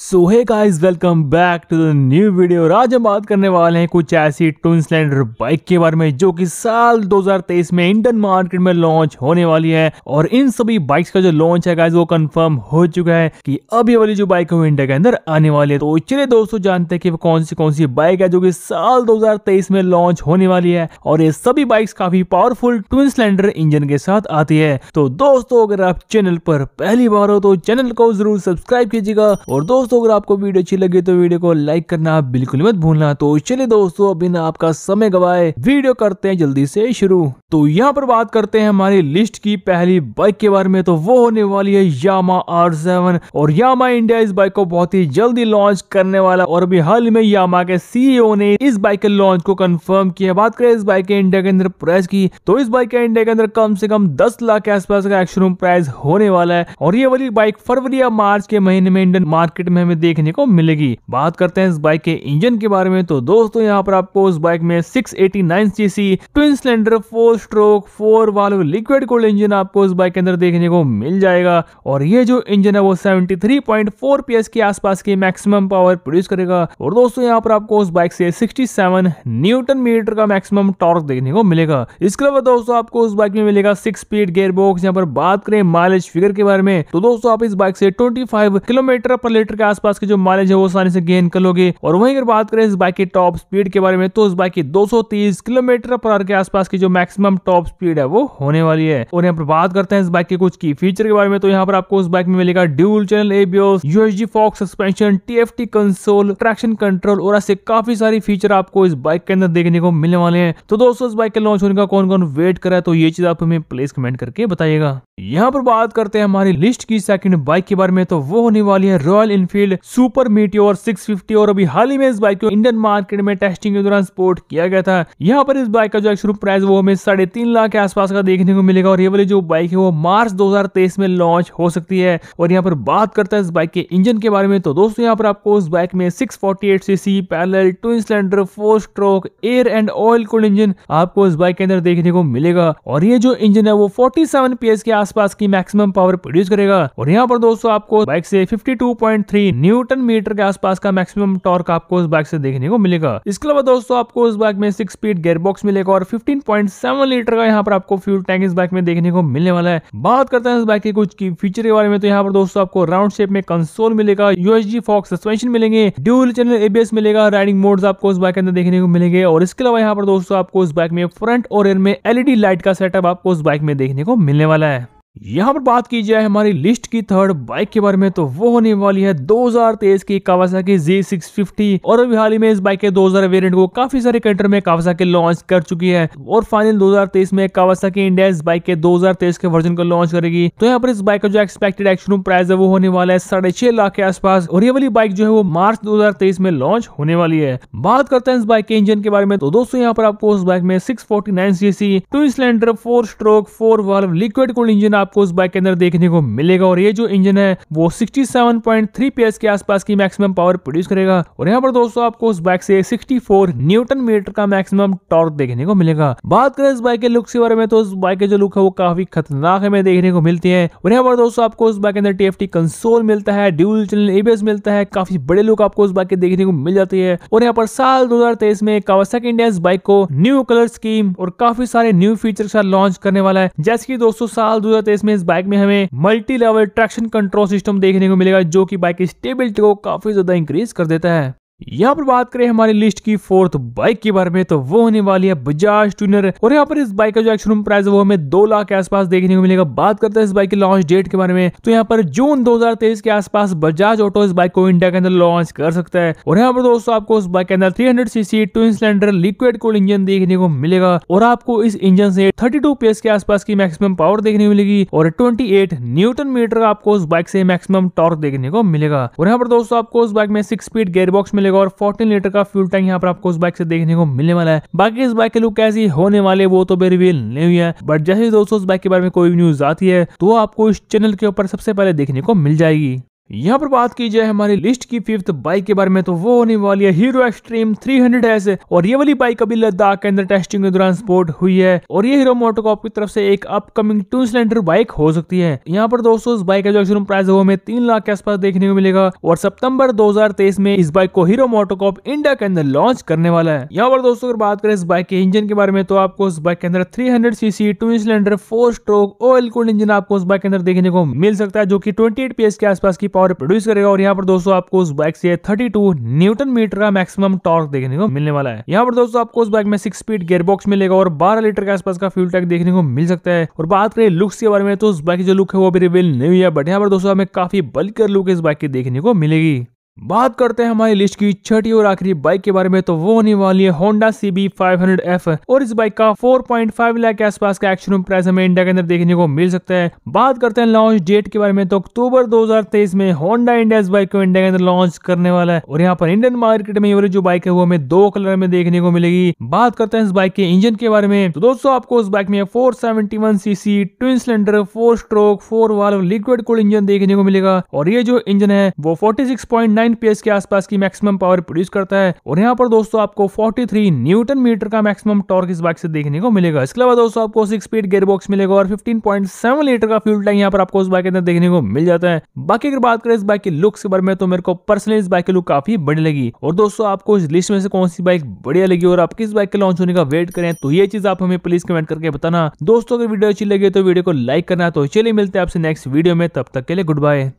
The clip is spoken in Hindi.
so hey guys welcome back to the new video और आज हम बात करने वाले हैं कुछ ऐसी ट्विन स्लेंडर बाइक के बारे में जो कि साल 2023 में इंडियन मार्केट में लॉन्च होने वाली है और इन सभी बाइक्स का जो लॉन्च है गाइस वो कंफर्म हो चुका है कि अब ये वाली जो बाइक है वो इंडिया के अंदर आने वाली है तो चलिए दोस्तों जानते हैं कि वो कौन सी कौन सी बाइक है जो की साल दो में लॉन्च होने वाली है और ये सभी बाइक्स काफी पावरफुल ट्विन स्लेंडर इंजन के साथ आती है तो दोस्तों अगर आप चैनल पर पहली बार हो तो चैनल को जरूर सब्सक्राइब कीजिएगा और दोस्तों दोस्तों अगर आपको वीडियो अच्छी लगी तो वीडियो को लाइक करना बिल्कुल मत भूलना तो चलिए दोस्तों अभी ना आपका समय गवाए वीडियो करते हैं जल्दी से शुरू तो यहाँ पर बात करते हैं हमारी लिस्ट की पहली बाइक के बारे में तो वो होने वाली है यामा आर सेवन और यामा इंडिया इस बाइक को बहुत ही जल्दी लॉन्च करने वाला और अभी हाल में यामा के सीईओ e ने इस बाइक के लॉन्च को कंफर्म किया बात करें इस बाइक के इंडिया के अंदर प्राइस की तो इस बाइक के इंडिया के अंदर कम से कम दस लाख के आसपास का एक्शोरूम प्राइस होने वाला है और ये वाली बाइक फरवरी या मार्च के महीने में इंडियन मार्केट में में हमें देखने को मिलेगी बात करते हैं इस बाइक के इंजन के बारे में तो दोस्तों यहाँ पर आपको उस बाइक में six eighty CC twin cylinder four stroke four valve liquid cold engine आपको उस बाइक के अंदर देखने को मिल जाएगा और ये जो इंजन है वो 73.4 पीएस के आसपास की मैक्सिमम पावर प्रोड्यूस करेगा और दोस्तों यहाँ पर आपको उस बाइक से 67 न्यूटन मीटर का मैक्सिमम टॉर्क देखने को मिलेगा इसके अलावा दोस्तों आपको उस बाइक में मिलेगा सिक्स स्पीड गेयर बॉक्स यहाँ पर बात करें माइलेज फिगर के बारे में तो दोस्तों आप इस बाइक से ट्वेंटी किलोमीटर पर लीटर के आसपास के जो माइलेज है वो आसानी से गेन कर लोगे और वहीं अगर बात करें इस बाइक की टॉप स्पीड के बारे में तो इस बाइक की 230 किलोमीटर पर आर के आसपास की जो मैक्सिमम टॉप स्पीड है वो होने वाली है और यहाँ पर बात करते हैं इस बाइक के कुछ की फीचर के बारे में तो यहाँ पर आपको उस बाइक में मिलेगा dual channel ABS USD forks suspension T console traction control और ऐसे काफी सारी फीचर आपको इस बाइक के अंदर देखने को मिलने वाले हैं तो दोस्तों इस बाइक के लॉन्च होने का कौन कौन वेट करा है तो ये चीज आप हमें प्लेस कमेंट करके बताइएगा यहाँ पर बात करते हैं हमारी लिस्ट की सेकंड बाइक के बारे में तो वो होने वाली है रॉयल इनफी एनफील्ड सुपर मीटियोर 650 और अभी हाल ही में इस बाइक को इंडियन मार्केट में टेस्टिंग के दौरान स्पोर्ट किया गया था यहाँ पर इस बाइक का जो एक्चुअल प्राइस वो हमें साढ़े तीन लाख के आसपास का देखने को मिलेगा और ये वाली जो बाइक है वो मार्च दो में लॉन्च हो सकती है और यहाँ पर बात करता है इस बाइक के इंजन के बारे में तो दोस्तों यहाँ पर आपको उस बाइक में six CC parallel twin cylinder four stroke air and oil cool engine आपको इस बाइक के अंदर देखने को मिलेगा और ये जो इंजन है वो 47 सेवन के आसपास की मैक्सिमम पावर प्रोड्यूस करेगा और यहाँ पर दोस्तों आपको बाइक से 52.3 न्यूटन मीटर के आसपास का मैक्सिमम टॉर्क आपको इस बाइक से देखने को मिलेगा इसके अलावा दोस्तों आपको इस बाइक में सिक्स स्पीड गेयरबॉक्स मिलेगा और फिफ्टीन लीटर का यहाँ पर आपको फ्यूल टैंक इस बाइक में देखने को मिलने वाला है बात करते हैं इस बाइक के कुछ की फीचर के बारे में तो यहाँ पर दोस्तों आपको राउंड शेप में कंसोल मिलेगा यूएसजी फॉक्स सस्पेंशन मिलेंगे ड्यूल चैनल एबीएस मिलेगा राइडिंग मोड्स आपको इस बाइक के अंदर देखने को मिलेंगे और इसके अलावा यहाँ पर दोस्तों आपको इस बाइक में फ्रंट और एयर में एलईडी लाइट e का सेटअप आपको उस बाइक में देखने को मिलने वाला है यहाँ पर बात की जाए हमारी लिस्ट की थर्ड बाइक के बारे में तो वो होने वाली है 2023 की कावासाकी Z650 और अभी हाल ही में इस बाइक के 2000 वेरिएंट को काफी सारे कंट्री में कावासाकी लॉन्च कर चुकी है और फाइनल 2023 में कावासाकी इंडिया इस बाइक के 2023 के वर्जन को लॉन्च करेगी तो यहाँ पर इस बाइक का जो एक्सपेक्टेड एक्शन प्राइस है वो होने वाला है साढ़े छह लाख के आसपास और ये वाली बाइक जो है वो मार्च दो में लॉन्च होने वाली है बात करते हैं इस बाइक के इंजन के बारे में तो दोस्तों यहाँ पर आपको उस बाइक में six forty CC two cylinder four stroke four valve liquid cold engine आपको उस बाइक के अंदर देखने को मिलेगा और ये जो इंजन है वो 67.3 एस के आसपास की मैक्सिमम पावर प्रोड्यूस करेगा और यहाँ पर दोस्तों आपको उस बाइक से 64 न्यूटन मीटर का मैक्सिमम टॉर्क देखने को मिलेगा बात करें इस बाइक के लुक के बारे में तो उस बाइक के जो लुक है वो काफी खतरनाक हमें देखने को मिलती है और यहाँ पर दोस्तों आपको उस बाइक के अंदर टी कंसोल मिलता है ड्यूल चैनल एबीएस मिलता है काफी बड़े लुक आपको उस बाइक के देखने को मिल जाती है और यहाँ पर साल दो में कावासक इंडिया इस बाइक को न्यू कलर स्कीम और काफी सारे न्यू फीचर के साथ लॉन्च करने वाला है जैसे की दोस्तों साल दो स्पेस में इस बाइक में हमें multi level traction control system देखने को मिलेगा जो की बाइक की स्टेबिलिटी को काफी ज्यादा इंक्रीज कर देता है यहाँ पर बात करें हमारी लिस्ट की फोर्थ बाइक के बारे में तो वो होने वाली है बजाज ट्यूनर और यहाँ पर इस बाइक का जो एक्शन प्राइस है वो हमें दो लाख के आसपास देखने को मिलेगा बात करते हैं इस बाइक के लॉन्च डेट के बारे में तो यहाँ पर जून 2023 के आसपास बजाज ऑटो इस बाइक को इंडिया के अंदर लॉन्च कर सकता है और यहाँ पर दोस्तों आपको उस बाइक के अंदर three hundred CC twin cylinder liquid cold engine देखने को मिलेगा और आपको इस इंजन से थर्टी टू के आसपास की मैक्सिमम पावर देखने को मिलेगी और ट्वेंटी एट न्यूटन मीटर आपको उस बाइक से मैक्सिमम टॉर्क देखने को मिलेगा और यहाँ पर दोस्तों आपको उस बाइक में सिक्स स्पीड गेयरबॉक्स मिलेगा मिलेगा और फोर्टीन लीटर का फ्यूल टैंक यहाँ पर आपको उस बाइक से देखने को मिलने वाला है बाकी इस बाइक के लुक कैसी होने वाले वो तो भी रिवील नहीं हुई है बट जैसे दोस्तों इस बाइक के बारे में कोई न्यूज आती है तो आपको इस चैनल के ऊपर सबसे पहले देखने को मिल जाएगी यहाँ पर बात की जाए हमारी लिस्ट की फिफ्थ बाइक के बारे में तो वो होने वाली है हीरो एक्सट्रीम 300 एस और ये वाली बाइक अभी लद्दाख के अंदर टेस्टिंग के दौरान स्पोर्ट हुई है और ये हीरो मोटोकॉप की तरफ से एक अपकमिंग टू सिलेंडर बाइक हो सकती है यहाँ पर दोस्तों इस बाइक का जो एक्सरूम प्राइस है वो हमें तीन लाख के आसपास देखने को मिलेगा और सप्तम्बर दो में इस बाइक को हीरो मोटोकॉप इंडिया के अंदर लॉन्च करने वाला है यहाँ पर दोस्तों अगर बात करें इस बाइक के इंजन के बारे में तो आपको इस बाइक के अंदर three hundred CC two cylinder four stroke oil एल इंजन आपको उस बाइक के अंदर देखने को मिल सकता है जो की ट्वेंटी के आसपास की पावर प्रोड्यूस करेगा और यहाँ पर दोस्तों आपको उस बाइक से थर्टी न्यूटन मीटर का मैक्सिमम टॉर्क देखने को मिलने वाला है यहाँ पर दोस्तों आपको उस बाइक में सिक्स स्पीड गेयरबॉक्स मिलेगा और बारह लीटर के आसपास का फ्यूल टैक देखने को मिल सकता है और बात करें लुक्स के बारे में तो उस बाइक की जो लुक है वो अभी रिवील नहीं हुआ है बट यहाँ पर दोस्तों हमें काफी बल्कि लुक इस बाइक की देखने को मिलेगी बात करते हैं हमारी लिस्ट की छठी और आखिरी बाइक के बारे में तो वो होने वाली है होंडा सीबी बी और इस बाइक का 4.5 लाख के आसपास का एक्शन प्राइस हमें इंडिया के अंदर देखने को मिल सकता है बात करते हैं लॉन्च डेट के बारे में तो अक्टूबर 2023 में होंडा इंडिया इस बाइक को इंडिया के अंदर लॉन्च करने वाला है और यहाँ पर इंडियन मार्केट में ये जो बाइक है वो हमें दो कलर में देखने को मिलेगी बात करते हैं इस बाइक के इंजन के बारे में तो दोस्तों आपको उस बाइक में four CC twin cylinder four stroke four valve liquid cool engine देखने को मिलेगा और ये जो इंजन है वो फोर्टी नाइन पीएस के आसपास की मैक्सिमम पावर प्रोड्यूस करता है और यहाँ पर दोस्तों आपको 43 न्यूटन मीटर का मैक्सिमम टॉर्क इस बाइक से देखने को मिलेगा इसके अलावा दोस्तों आपको सिक्स स्पीड गियर बॉक्स मिलेगा और 15.7 लीटर का फ्यूल टैंक यहाँ पर आपको उस बाइक के अंदर देखने को मिल जाता है बाकी अगर बात करें इस बाइक के लुक्स के बारे में तो मेरे को पर्सनली इस बाइक की लुक काफी बढ़िया लगी और दोस्तों आपको इस लिस्ट में से कौन सी बाइक बढ़िया लगी और आप किस बाइक के लॉन्च होने का वेट करें तो ये चीज आप हमें प्लीज कमेंट करके बताना दोस्तों अगर वीडियो अच्छी लगी तो वीडियो को लाइक करना तो चलिए मिलते हैं आपसे नेक्स्ट वीडियो में तब तक के लिए गुड बाय